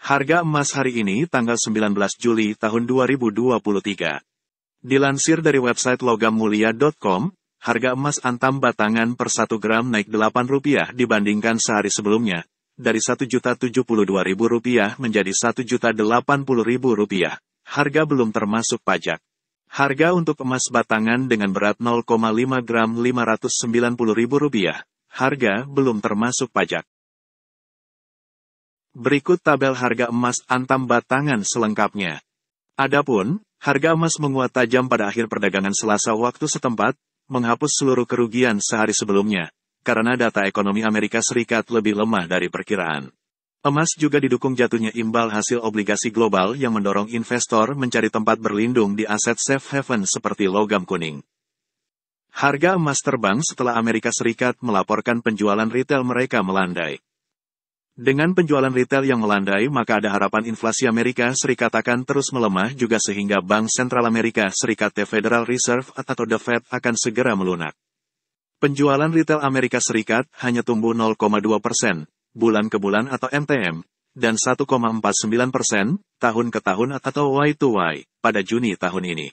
Harga emas hari ini tanggal 19 Juli tahun 2023. Dilansir dari website logammulia.com, harga emas antam batangan per 1 gram naik Rp8 dibandingkan sehari sebelumnya, dari Rp1.072.000 menjadi Rp1.080.000. Harga belum termasuk pajak. Harga untuk emas batangan dengan berat 0,5 gram Rp590.000, harga belum termasuk pajak. Berikut tabel harga emas antam batangan selengkapnya. Adapun, harga emas menguat tajam pada akhir perdagangan Selasa waktu setempat, menghapus seluruh kerugian sehari sebelumnya, karena data ekonomi Amerika Serikat lebih lemah dari perkiraan. Emas juga didukung jatuhnya imbal hasil obligasi global yang mendorong investor mencari tempat berlindung di aset safe haven seperti logam kuning. Harga emas terbang setelah Amerika Serikat melaporkan penjualan retail mereka melandai. Dengan penjualan retail yang melandai maka ada harapan inflasi Amerika Serikat akan terus melemah juga sehingga Bank Sentral Amerika Serikat The Federal Reserve atau The Fed akan segera melunak. Penjualan retail Amerika Serikat hanya tumbuh 0,2 persen, bulan ke bulan atau MTM, dan 1,49 persen, tahun ke tahun atau Y-to-Y, pada Juni tahun ini.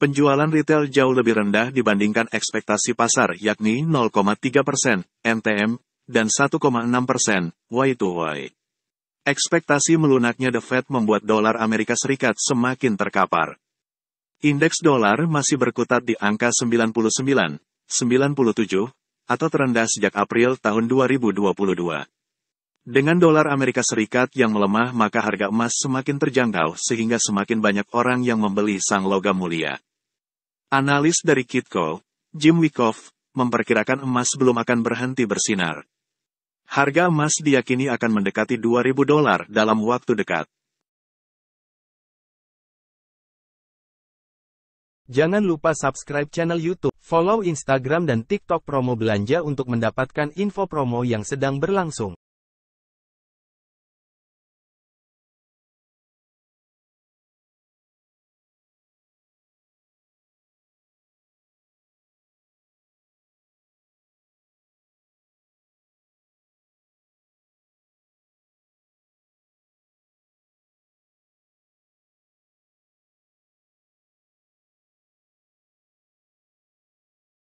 Penjualan retail jauh lebih rendah dibandingkan ekspektasi pasar yakni 0,3 persen, MTM, dan 1,6 persen, Y-to-Y. Ekspektasi melunaknya The Fed membuat dolar Amerika Serikat semakin terkapar. Indeks dolar masih berkutat di angka 99, 97, atau terendah sejak April tahun 2022. Dengan dolar Amerika Serikat yang melemah maka harga emas semakin terjangkau sehingga semakin banyak orang yang membeli sang logam mulia. Analis dari Kitco, Jim Wyckoff, memperkirakan emas belum akan berhenti bersinar. Harga emas diyakini akan mendekati 2.000 dolar dalam waktu dekat. Jangan lupa subscribe channel YouTube, follow Instagram dan TikTok promo belanja untuk mendapatkan info promo yang sedang berlangsung.